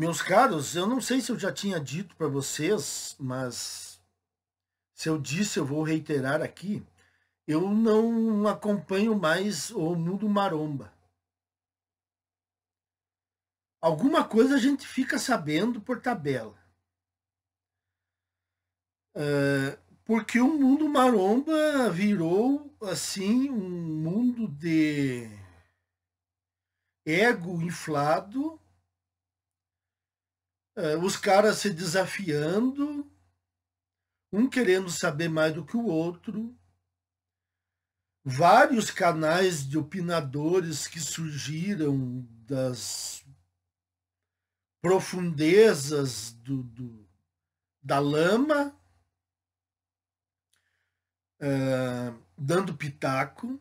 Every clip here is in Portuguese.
Meus caros, eu não sei se eu já tinha dito para vocês, mas se eu disse, eu vou reiterar aqui. Eu não acompanho mais o mundo maromba. Alguma coisa a gente fica sabendo por tabela. Eh, porque o mundo maromba virou, assim, um mundo de ego inflado é, os caras se desafiando, um querendo saber mais do que o outro, vários canais de opinadores que surgiram das profundezas do, do da lama, é, dando pitaco,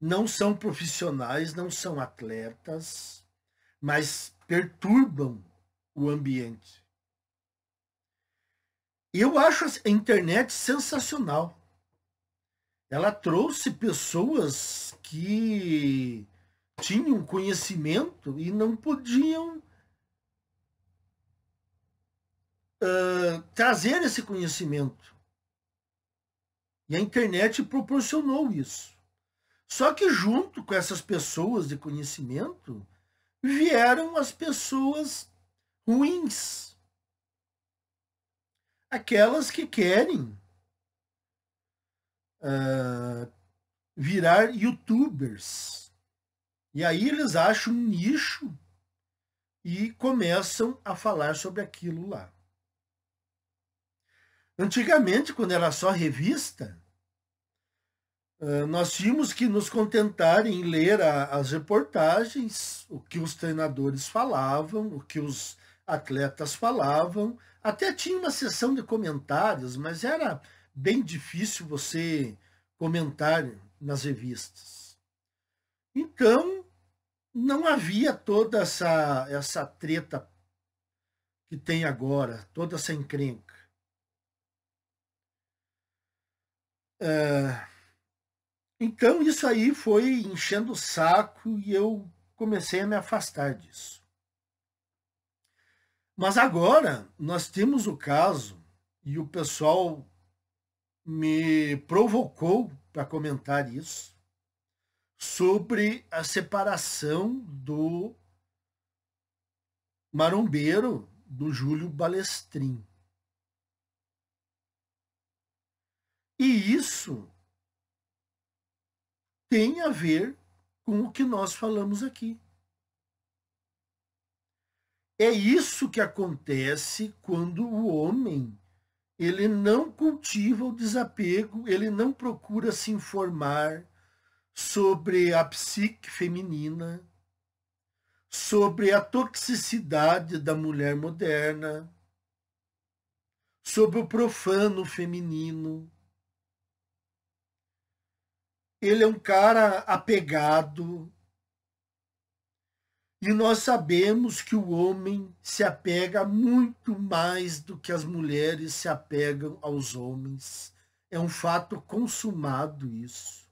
não são profissionais, não são atletas, mas perturbam o ambiente. Eu acho a internet sensacional. Ela trouxe pessoas que tinham conhecimento e não podiam uh, trazer esse conhecimento. E a internet proporcionou isso. Só que junto com essas pessoas de conhecimento vieram as pessoas ruins. Aquelas que querem uh, virar youtubers. E aí eles acham um nicho e começam a falar sobre aquilo lá. Antigamente, quando era só revista, ah, nós tínhamos que nos contentar em ler a, as reportagens, o que os treinadores falavam, o que os atletas falavam, até tinha uma sessão de comentários, mas era bem difícil você comentar nas revistas. Então, não havia toda essa, essa treta que tem agora, toda essa encrenca. É... Então, isso aí foi enchendo o saco e eu comecei a me afastar disso. Mas agora nós temos o caso, e o pessoal me provocou para comentar isso, sobre a separação do marombeiro do Júlio Balestrin. E isso tem a ver com o que nós falamos aqui. É isso que acontece quando o homem ele não cultiva o desapego, ele não procura se informar sobre a psique feminina, sobre a toxicidade da mulher moderna, sobre o profano feminino. Ele é um cara apegado, e nós sabemos que o homem se apega muito mais do que as mulheres se apegam aos homens. É um fato consumado isso.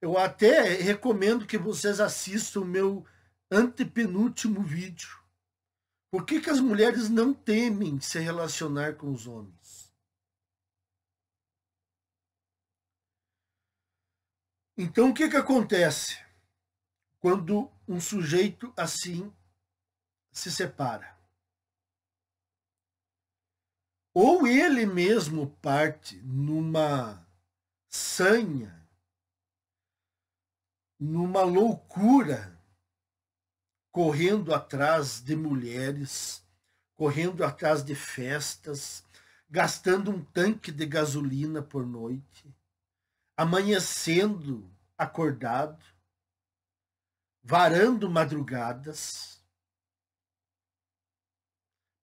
Eu até recomendo que vocês assistam o meu antepenúltimo vídeo. Por que, que as mulheres não temem se relacionar com os homens? Então o que, que acontece? quando um sujeito assim se separa. Ou ele mesmo parte numa sanha, numa loucura, correndo atrás de mulheres, correndo atrás de festas, gastando um tanque de gasolina por noite, amanhecendo acordado, varando madrugadas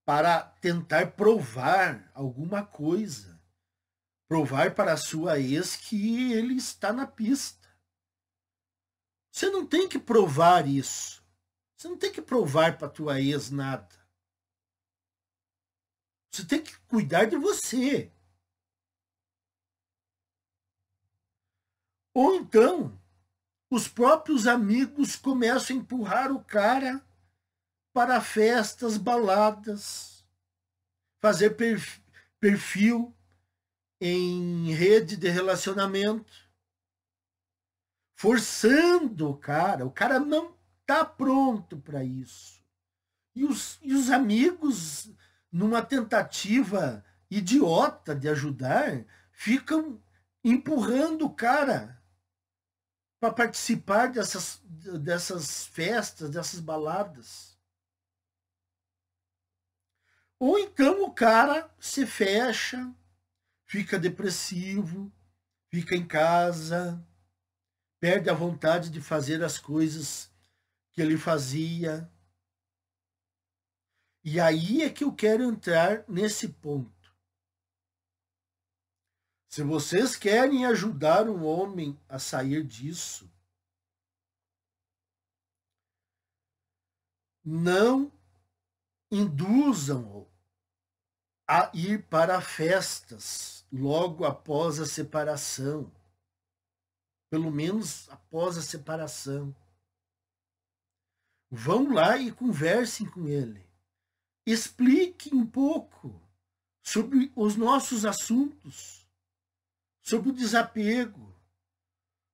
para tentar provar alguma coisa, provar para a sua ex que ele está na pista. Você não tem que provar isso. Você não tem que provar para tua ex nada. Você tem que cuidar de você. Ou então, os próprios amigos começam a empurrar o cara para festas, baladas, fazer perfil em rede de relacionamento, forçando o cara. O cara não está pronto para isso. E os, e os amigos, numa tentativa idiota de ajudar, ficam empurrando o cara para participar dessas, dessas festas, dessas baladas. Ou então o cara se fecha, fica depressivo, fica em casa, perde a vontade de fazer as coisas que ele fazia. E aí é que eu quero entrar nesse ponto. Se vocês querem ajudar um homem a sair disso, não induzam-o a ir para festas logo após a separação, pelo menos após a separação. Vão lá e conversem com ele. Explique um pouco sobre os nossos assuntos sobre o desapego,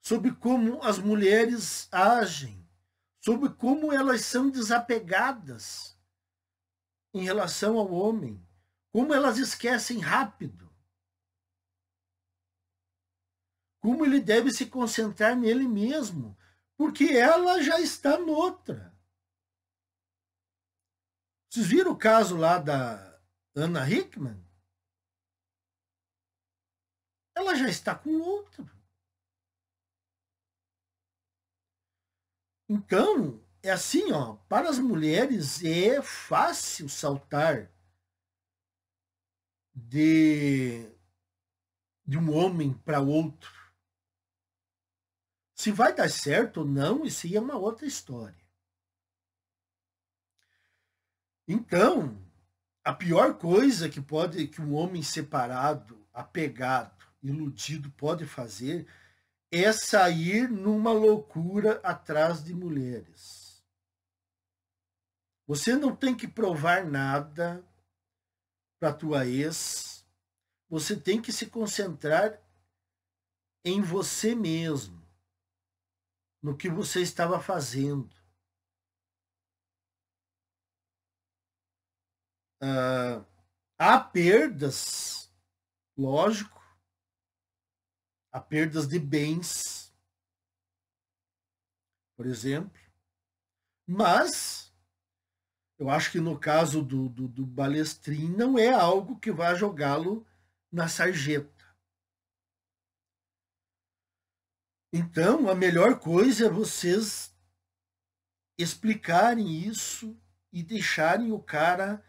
sobre como as mulheres agem, sobre como elas são desapegadas em relação ao homem, como elas esquecem rápido, como ele deve se concentrar nele mesmo, porque ela já está noutra. Vocês viram o caso lá da Ana Hickman? ela já está com outro. Então, é assim, ó, para as mulheres é fácil saltar de, de um homem para outro. Se vai dar certo ou não, isso aí é uma outra história. Então, a pior coisa que pode que um homem separado, apegado, iludido pode fazer é sair numa loucura atrás de mulheres. Você não tem que provar nada para tua ex. Você tem que se concentrar em você mesmo, no que você estava fazendo. Uh, há perdas, lógico, a perdas de bens, por exemplo. Mas eu acho que no caso do, do, do Balestrin não é algo que vá jogá-lo na sarjeta. Então, a melhor coisa é vocês explicarem isso e deixarem o cara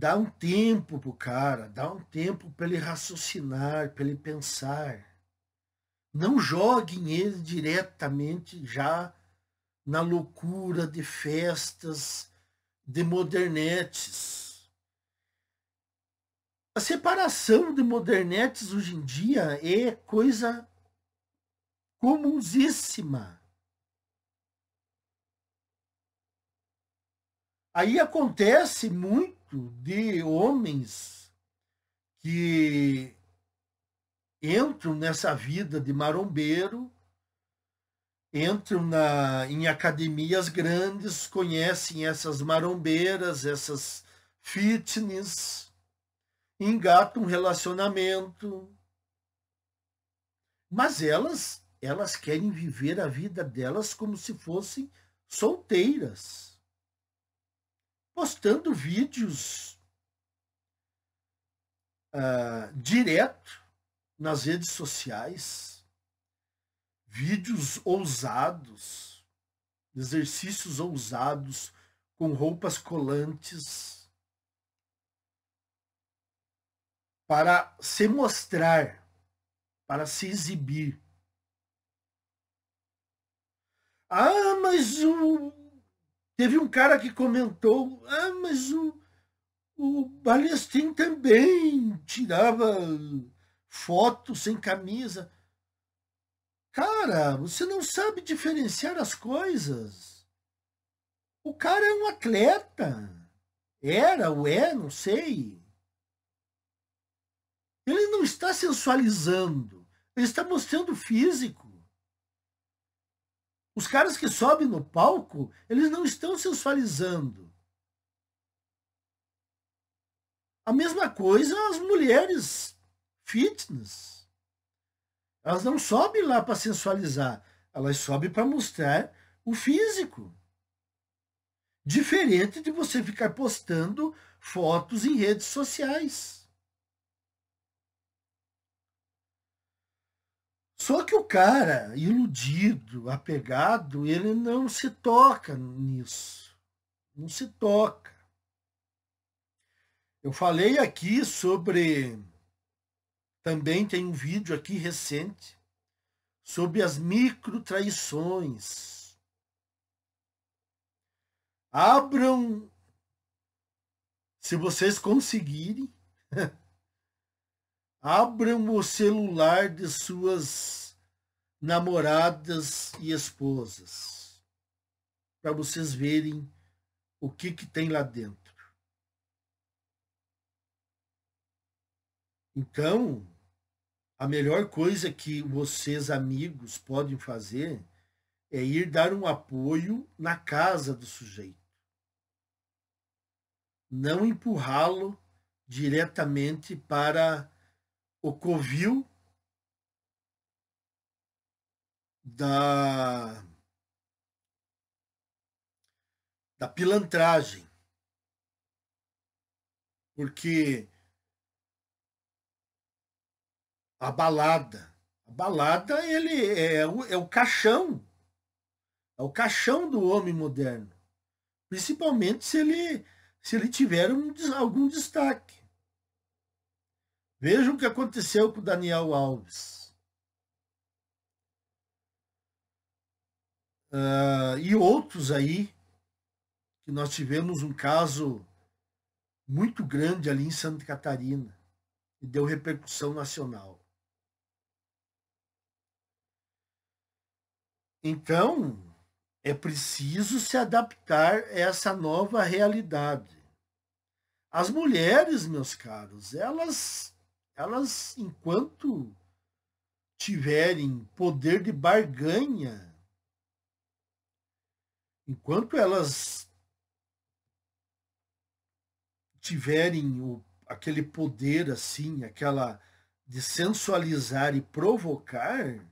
Dá um tempo pro cara, dá um tempo para ele raciocinar, para ele pensar. Não joguem ele diretamente já na loucura de festas, de modernetes. A separação de modernetes hoje em dia é coisa comunsíssima. Aí acontece muito de homens que entram nessa vida de marombeiro, entram na, em academias grandes, conhecem essas marombeiras, essas fitness, engatam um relacionamento. Mas elas, elas querem viver a vida delas como se fossem solteiras postando vídeos uh, direto nas redes sociais, vídeos ousados, exercícios ousados com roupas colantes para se mostrar, para se exibir. Ah, mas o Teve um cara que comentou, ah, mas o, o Balestrin também tirava foto sem camisa. Cara, você não sabe diferenciar as coisas. O cara é um atleta. Era ou é, não sei. Ele não está sensualizando, ele está mostrando o físico. Os caras que sobem no palco, eles não estão sensualizando. A mesma coisa as mulheres fitness. Elas não sobem lá para sensualizar, elas sobem para mostrar o físico. Diferente de você ficar postando fotos em redes sociais. Só que o cara, iludido, apegado, ele não se toca nisso. Não se toca. Eu falei aqui sobre. Também tem um vídeo aqui recente sobre as micro traições. Abram, se vocês conseguirem. Abram o celular de suas namoradas e esposas para vocês verem o que, que tem lá dentro. Então, a melhor coisa que vocês, amigos, podem fazer é ir dar um apoio na casa do sujeito. Não empurrá-lo diretamente para o covil da da pilantragem. Porque a balada, a balada ele é, é o, é o caixão, é o caixão do homem moderno, principalmente se ele se ele tiver um, algum destaque. Vejam o que aconteceu com Daniel Alves. Uh, e outros aí, que nós tivemos um caso muito grande ali em Santa Catarina, e deu repercussão nacional. Então, é preciso se adaptar a essa nova realidade. As mulheres, meus caros, elas elas, enquanto tiverem poder de barganha, enquanto elas tiverem o, aquele poder assim, aquela de sensualizar e provocar,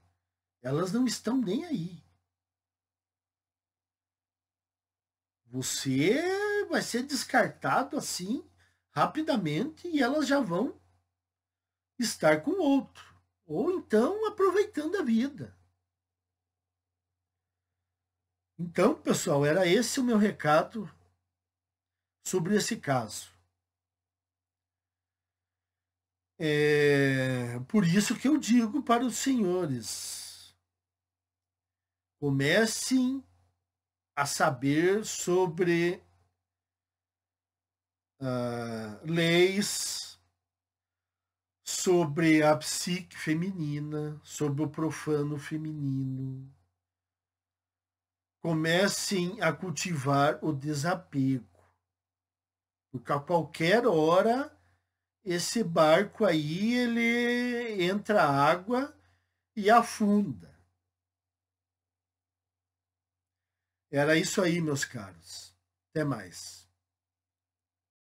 elas não estão nem aí. Você vai ser descartado assim rapidamente e elas já vão estar com outro, ou então aproveitando a vida. Então, pessoal, era esse o meu recado sobre esse caso. É por isso que eu digo para os senhores: comecem a saber sobre uh, leis, sobre a psique feminina, sobre o profano feminino. Comecem a cultivar o desapego, porque a qualquer hora esse barco aí ele entra água e afunda. Era isso aí, meus caros. Até mais.